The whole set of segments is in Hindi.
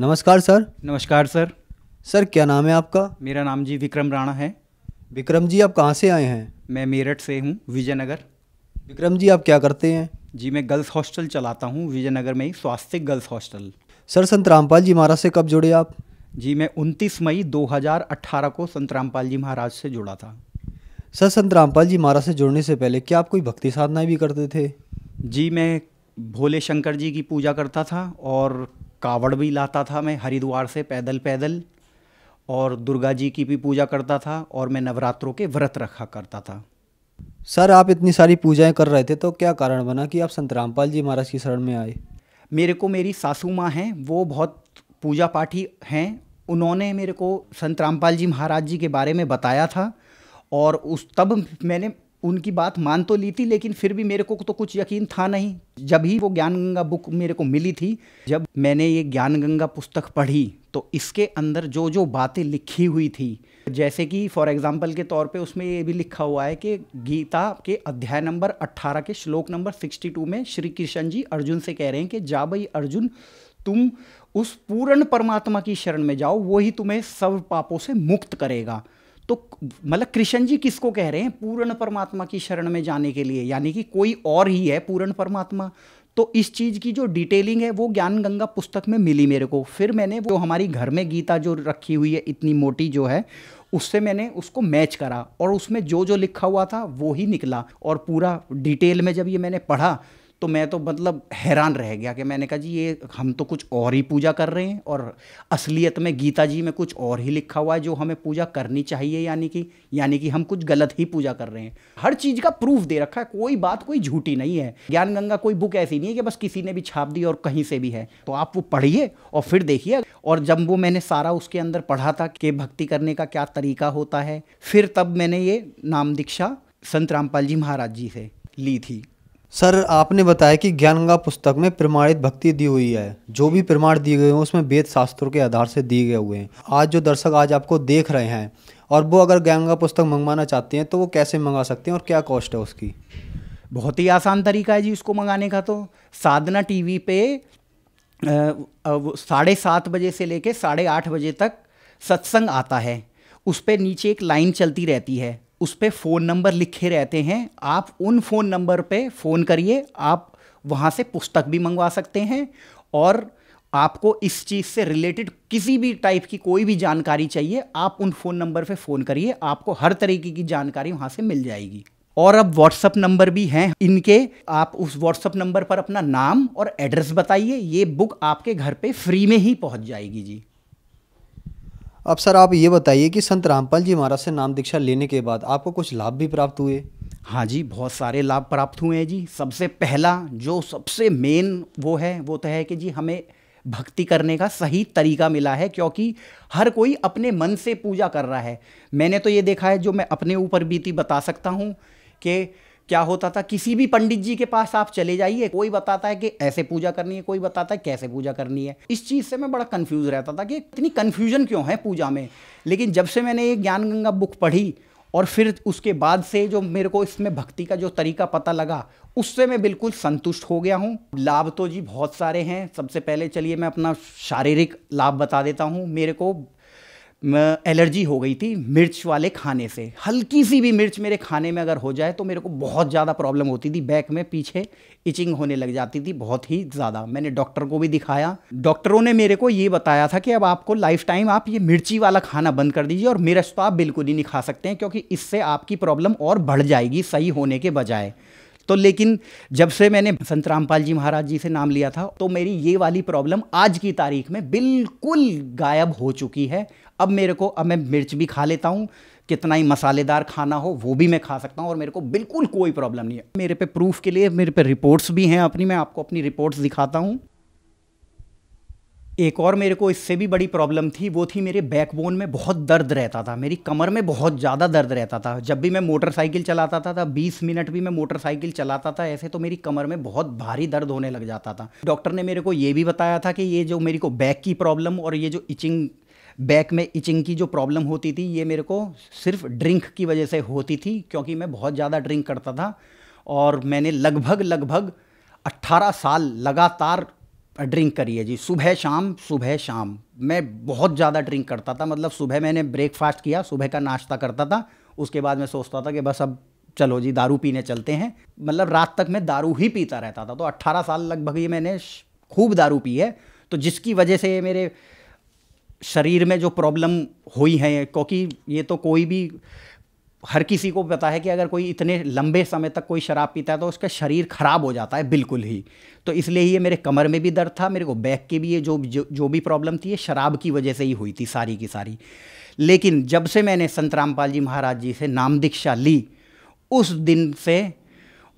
नमस्कार सर नमस्कार सर सर क्या नाम है आपका मेरा नाम जी विक्रम राणा है विक्रम जी आप कहाँ से आए हैं मैं मेरठ से हूँ विजयनगर विक्रम जी आप क्या करते हैं जी मैं गर्ल्स हॉस्टल चलाता हूँ विजयनगर में ही स्वास्थ्य गर्ल्स हॉस्टल सर संत रामपाल जी महाराज से कब जुड़े आप जी मैं उनतीस मई 2018 को संत रामपाल जी महाराज से जुड़ा था सर संत रामपाल जी महाराज से जुड़ने से पहले क्या आप कोई भक्ति साधनाएं भी करते थे जी मैं भोले शंकर जी की पूजा करता था और कावड़ भी लाता था मैं हरिद्वार से पैदल पैदल और दुर्गा जी की भी पूजा करता था और मैं नवरात्रों के व्रत रखा करता था सर आप इतनी सारी पूजाएं कर रहे थे तो क्या कारण बना कि आप संत रामपाल जी महाराज की शरण में आए मेरे को मेरी सासू माँ हैं वो बहुत पूजा पाठी हैं उन्होंने मेरे को संत रामपाल जी महाराज जी के बारे में बताया था और उस तब मैंने उनकी बात मान तो ली थी लेकिन फिर भी मेरे को तो कुछ यकीन था नहीं जब ही वो ज्ञान गंगा बुक मेरे को मिली थी जब मैंने ये ज्ञान गंगा पुस्तक पढ़ी तो इसके अंदर जो जो बातें लिखी हुई थी जैसे कि फॉर एग्जाम्पल के तौर पे उसमें ये भी लिखा हुआ है कि गीता के अध्याय नंबर 18 के श्लोक नंबर 62 में श्री कृष्ण जी अर्जुन से कह रहे हैं कि जा भाई अर्जुन तुम उस पूर्ण परमात्मा की शरण में जाओ वो ही तुम्हें सब पापों से मुक्त करेगा तो मतलब कृष्ण जी किसको कह रहे हैं पूर्ण परमात्मा की शरण में जाने के लिए यानी कि कोई और ही है पूर्ण परमात्मा तो इस चीज़ की जो डिटेलिंग है वो ज्ञान गंगा पुस्तक में मिली मेरे को फिर मैंने वो हमारी घर में गीता जो रखी हुई है इतनी मोटी जो है उससे मैंने उसको मैच करा और उसमें जो जो लिखा हुआ था वो ही निकला और पूरा डिटेल में जब ये मैंने पढ़ा तो मैं तो मतलब हैरान रह गया कि मैंने कहा जी ये हम तो कुछ और ही पूजा कर रहे हैं और असलियत में गीता जी में कुछ और ही लिखा हुआ है जो हमें पूजा करनी चाहिए यानी कि यानी कि हम कुछ गलत ही पूजा कर रहे हैं हर चीज़ का प्रूफ दे रखा है कोई बात कोई झूठी नहीं है ज्ञान गंगा कोई बुक ऐसी नहीं है कि बस किसी ने भी छाप दी और कहीं से भी है तो आप वो पढ़िए और फिर देखिए और जब वो मैंने सारा उसके अंदर पढ़ा था कि भक्ति करने का क्या तरीका होता है फिर तब मैंने ये नाम दीक्षा संत रामपाल जी महाराज जी से ली थी सर आपने बताया कि ज्ञान गंगा पुस्तक में प्रमाणित भक्ति दी हुई है जो भी प्रमाण दिए गए हैं उसमें वेद शास्त्रों के आधार से दिए गए हुए हैं आज जो दर्शक आज आपको देख रहे हैं और वो अगर ज्ञान गंगा पुस्तक मंगवाना चाहते हैं तो वो कैसे मंगा सकते हैं और क्या कॉस्ट है उसकी बहुत ही आसान तरीका है जी उसको मंगाने का तो साधना टीवी पे साढ़े सात बजे से लेके साढ़े आठ बजे तक सत्संग आता है उस पर नीचे एक लाइन चलती रहती है उस पर फ़ोन नंबर लिखे रहते हैं आप उन फ़ोन नंबर पे फ़ोन करिए आप वहाँ से पुस्तक भी मंगवा सकते हैं और आपको इस चीज़ से रिलेटेड किसी भी टाइप की कोई भी जानकारी चाहिए आप उन फ़ोन नंबर पे फ़ोन करिए आपको हर तरीके की जानकारी वहाँ से मिल जाएगी और अब व्हाट्सअप नंबर भी हैं इनके आप उस व्हाट्सअप नंबर पर अपना नाम और एड्रेस बताइए ये बुक आपके घर पे फ्री में ही पहुँच जाएगी जी अब सर आप ये बताइए कि संत रामपाल जी महाराज से नाम दीक्षा लेने के बाद आपको कुछ लाभ भी प्राप्त हुए हाँ जी बहुत सारे लाभ प्राप्त हुए हैं जी सबसे पहला जो सबसे मेन वो है वो तो है कि जी हमें भक्ति करने का सही तरीका मिला है क्योंकि हर कोई अपने मन से पूजा कर रहा है मैंने तो ये देखा है जो मैं अपने ऊपर बीती बता सकता हूँ कि क्या होता था किसी भी पंडित जी के पास आप चले जाइए कोई बताता है कि ऐसे पूजा करनी है कोई बताता है कैसे पूजा करनी है इस चीज़ से मैं बड़ा कन्फ्यूज़ रहता था कि इतनी कन्फ्यूजन क्यों है पूजा में लेकिन जब से मैंने ये ज्ञान गंगा बुक पढ़ी और फिर उसके बाद से जो मेरे को इसमें भक्ति का जो तरीका पता लगा उससे मैं बिल्कुल संतुष्ट हो गया हूँ लाभ तो जी बहुत सारे हैं सबसे पहले चलिए मैं अपना शारीरिक लाभ बता देता हूँ मेरे को एलर्जी हो गई थी मिर्च वाले खाने से हल्की सी भी मिर्च मेरे खाने में अगर हो जाए तो मेरे को बहुत ज़्यादा प्रॉब्लम होती थी बैक में पीछे इचिंग होने लग जाती थी बहुत ही ज़्यादा मैंने डॉक्टर को भी दिखाया डॉक्टरों ने मेरे को ये बताया था कि अब आपको लाइफ टाइम आप ये मिर्ची वाला खाना बंद कर दीजिए और मिर्च तो आप बिल्कुल ही नहीं खा सकते हैं क्योंकि इससे आपकी प्रॉब्लम और बढ़ जाएगी सही होने के बजाय तो लेकिन जब से मैंने संत रामपाल जी महाराज जी से नाम लिया था तो मेरी ये वाली प्रॉब्लम आज की तारीख में बिल्कुल गायब हो चुकी है अब मेरे को अब मैं मिर्च भी खा लेता हूँ कितना ही मसालेदार खाना हो वो भी मैं खा सकता हूँ और मेरे को बिल्कुल कोई प्रॉब्लम नहीं है मेरे पे प्रूफ के लिए मेरे पे रिपोर्ट्स भी हैं अपनी मैं आपको अपनी रिपोर्ट्स दिखाता हूँ एक और मेरे को इससे भी बड़ी प्रॉब्लम थी वो थी मेरे बैकबोन में बहुत दर्द रहता था मेरी कमर में बहुत ज़्यादा दर्द रहता था जब भी मैं मोटरसाइकिल चलाता था तब 20 मिनट भी मैं मोटरसाइकिल चलाता था ऐसे तो मेरी कमर में बहुत भारी दर्द होने लग जाता था डॉक्टर ने मेरे को ये भी बताया था कि ये जो मेरी को बैक की प्रॉब्लम और ये जो इचिंग बैक में इचिंग की जो प्रॉब्लम होती थी ये मेरे को सिर्फ ड्रिंक की वजह से होती थी क्योंकि मैं बहुत ज़्यादा ड्रिंक करता था और मैंने लगभग लगभग 18 साल लगातार ड्रिंक करी है जी सुबह शाम सुबह शाम मैं बहुत ज़्यादा ड्रिंक करता था मतलब सुबह मैंने ब्रेकफास्ट किया सुबह का नाश्ता करता था उसके बाद मैं सोचता था कि बस अब चलो जी दारू पीने चलते हैं मतलब रात तक मैं दारू ही पीता रहता था तो 18 साल लगभग ये मैंने खूब दारू पी है तो जिसकी वजह से ये मेरे शरीर में जो प्रॉब्लम हुई है क्योंकि ये तो कोई भी हर किसी को पता है कि अगर कोई इतने लंबे समय तक कोई शराब पीता है तो उसका शरीर ख़राब हो जाता है बिल्कुल ही तो इसलिए ये मेरे कमर में भी दर्द था मेरे को बैक की भी ये जो जो, जो भी प्रॉब्लम थी ये शराब की वजह से ही हुई थी सारी की सारी लेकिन जब से मैंने संत रामपाल जी महाराज जी से नाम दीक्षा ली उस दिन से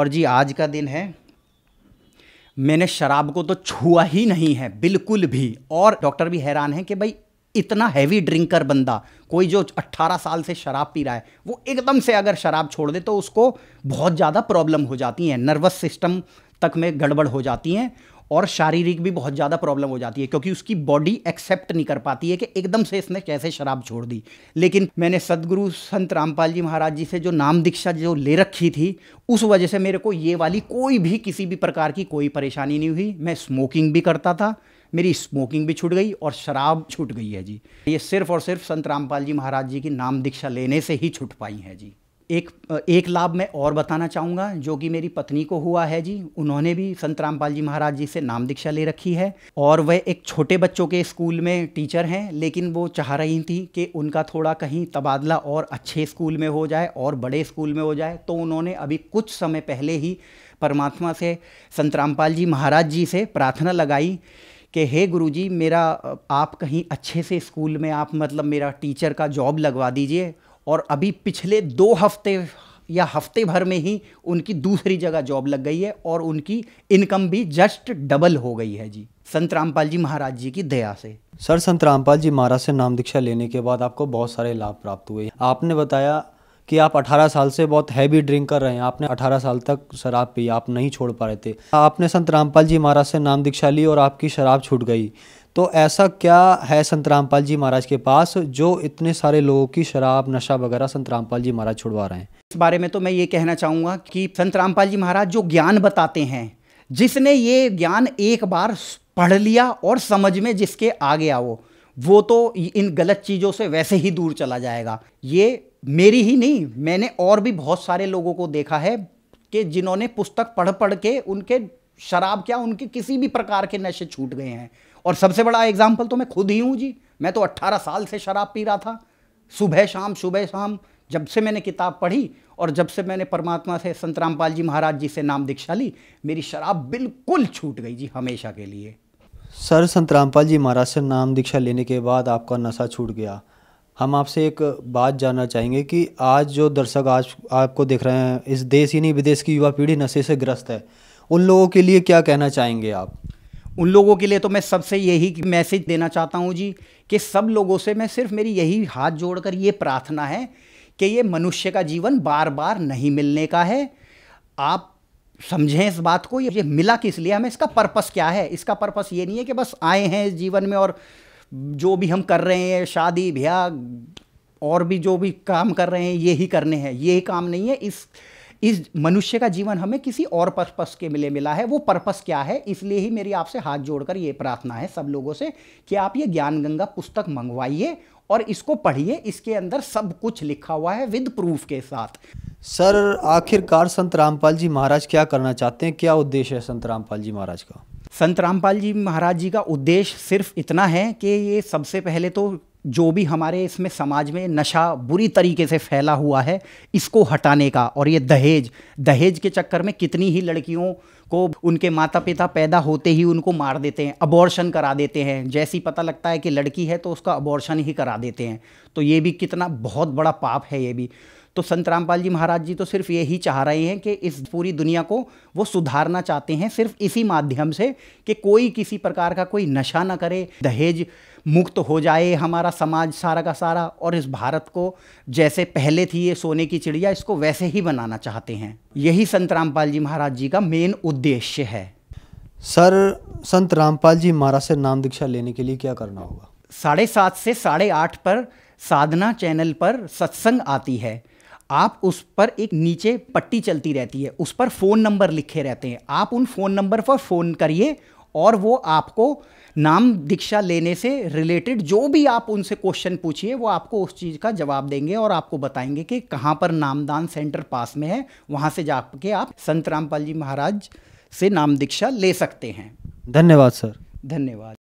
और जी आज का दिन है मैंने शराब को तो छुआ ही नहीं है बिल्कुल भी और डॉक्टर भी हैरान हैं कि भाई इतना हैवी ड्रिंकर बंदा कोई जो 18 साल से शराब पी रहा है वो एकदम से अगर शराब छोड़ दे तो उसको बहुत ज़्यादा प्रॉब्लम हो जाती है नर्वस सिस्टम तक में गड़बड़ हो जाती हैं और शारीरिक भी बहुत ज़्यादा प्रॉब्लम हो जाती है क्योंकि उसकी बॉडी एक्सेप्ट नहीं कर पाती है कि एकदम से इसने कैसे शराब छोड़ दी लेकिन मैंने सदगुरु संत रामपाल जी महाराज जी से जो नाम दीक्षा जो ले रखी थी उस वजह से मेरे को ये वाली कोई भी किसी भी प्रकार की कोई परेशानी नहीं हुई मैं स्मोकिंग भी करता था मेरी स्मोकिंग भी छूट गई और शराब छूट गई है जी ये सिर्फ और सिर्फ संत रामपाल जी महाराज जी की नाम दीक्षा लेने से ही छूट पाई हैं जी एक एक लाभ मैं और बताना चाहूँगा जो कि मेरी पत्नी को हुआ है जी उन्होंने भी संत रामपाल जी महाराज जी से नाम दीक्षा ले रखी है और वह एक छोटे बच्चों के स्कूल में टीचर हैं लेकिन वो चाह रही थी कि उनका थोड़ा कहीं तबादला और अच्छे स्कूल में हो जाए और बड़े स्कूल में हो जाए तो उन्होंने अभी कुछ समय पहले ही परमात्मा से संत रामपाल जी महाराज जी से प्रार्थना लगाई कि हे गुरुजी मेरा आप कहीं अच्छे से स्कूल में आप मतलब मेरा टीचर का जॉब लगवा दीजिए और अभी पिछले दो हफ्ते या हफ्ते भर में ही उनकी दूसरी जगह जॉब लग गई है और उनकी इनकम भी जस्ट डबल हो गई है जी संत रामपाल जी महाराज जी की दया से सर संत रामपाल जी महाराज से नाम दीक्षा लेने के बाद आपको बहुत सारे लाभ प्राप्त हुए आपने बताया कि आप 18 साल से बहुत हैवी ड्रिंक कर रहे हैं आपने 18 साल तक शराब पी आप नहीं छोड़ पा रहे थे आपने संत रामपाल जी महाराज से नाम दीक्षा ली और आपकी शराब छूट गई तो ऐसा क्या है संत रामपाल जी महाराज के पास जो इतने सारे लोगों की शराब नशा वगैरह संत रामपाल जी महाराज छुड़वा रहे हैं इस बारे में तो मैं ये कहना चाहूँगा कि संत रामपाल जी महाराज जो ज्ञान बताते हैं जिसने ये ज्ञान एक बार पढ़ लिया और समझ में जिसके आ गया वो वो तो इन गलत चीज़ों से वैसे ही दूर चला जाएगा ये मेरी ही नहीं मैंने और भी बहुत सारे लोगों को देखा है कि जिन्होंने पुस्तक पढ़ पढ़ के उनके शराब क्या उनके किसी भी प्रकार के नशे छूट गए हैं और सबसे बड़ा एग्जाम्पल तो मैं खुद ही हूँ जी मैं तो 18 साल से शराब पी रहा था सुबह शाम सुबह शाम जब से मैंने किताब पढ़ी और जब से मैंने परमात्मा से संत रामपाल जी महाराज जी से नाम दीक्षा ली मेरी शराब बिल्कुल छूट गई जी हमेशा के लिए सर संत रामपाल जी महाराज से नाम दीक्षा लेने के बाद आपका नशा छूट गया हम आपसे एक बात जानना चाहेंगे कि आज जो दर्शक आज आपको देख रहे हैं इस देश ही नहीं विदेश की युवा पीढ़ी नशे से ग्रस्त है उन लोगों के लिए क्या कहना चाहेंगे आप उन लोगों के लिए तो मैं सबसे यही मैसेज देना चाहता हूँ जी कि सब लोगों से मैं सिर्फ मेरी यही हाथ जोड़कर ये प्रार्थना है कि ये मनुष्य का जीवन बार बार नहीं मिलने का है आप समझें इस बात को ये मिला किस लिए हमें इसका पर्पस क्या है इसका पर्पस ये नहीं है कि बस आए हैं इस जीवन में और जो भी हम कर रहे हैं शादी ब्याह और भी जो भी काम कर रहे हैं ये ही करने हैं ये ही काम नहीं है इस इस मनुष्य का जीवन हमें किसी और पर्पस के मिले मिला है वो पर्पस क्या है इसलिए ही मेरी आपसे हाथ जोड़कर ये प्रार्थना है सब लोगों से कि आप ये ज्ञान गंगा पुस्तक मंगवाइए और इसको पढ़िए इसके अंदर सब कुछ लिखा हुआ है विद प्रूफ के साथ सर आखिरकार संत रामपाल जी महाराज क्या करना चाहते हैं क्या उद्देश्य है संत रामपाल जी महाराज का संत रामपाल जी महाराज जी का उद्देश्य सिर्फ इतना है कि ये सबसे पहले तो जो भी हमारे इसमें समाज में नशा बुरी तरीके से फैला हुआ है इसको हटाने का और ये दहेज दहेज के चक्कर में कितनी ही लड़कियों को उनके माता पिता पैदा होते ही उनको मार देते हैं अबॉर्शन करा देते हैं जैसी पता लगता है कि लड़की है तो उसका अबॉर्शन ही करा देते हैं तो ये भी कितना बहुत बड़ा पाप है ये भी तो संत रामपाल जी महाराज जी तो सिर्फ यही चाह रहे हैं कि इस पूरी दुनिया को वो सुधारना चाहते हैं सिर्फ इसी माध्यम से कि कोई किसी प्रकार का कोई नशा ना करे दहेज मुक्त हो जाए हमारा समाज सारा का सारा और इस भारत को जैसे पहले थी ये सोने की चिड़िया इसको वैसे ही बनाना चाहते हैं यही संत रामपाल जी महाराज जी का मेन उद्देश्य है सर संत रामपाल जी महाराज से नाम दीक्षा लेने के लिए क्या करना होगा साढ़े सात से साढ़े आठ पर साधना चैनल पर सत्संग आती है आप उस पर एक नीचे पट्टी चलती रहती है उस पर फ़ोन नंबर लिखे रहते हैं आप उन फ़ोन नंबर पर फ़ोन करिए और वो आपको नाम दीक्षा लेने से रिलेटेड जो भी आप उनसे क्वेश्चन पूछिए वो आपको उस चीज़ का जवाब देंगे और आपको बताएंगे कि कहाँ पर नामदान सेंटर पास में है वहाँ से जाके आप संत रामपाल जी महाराज से नाम दीक्षा ले सकते हैं धन्यवाद सर धन्यवाद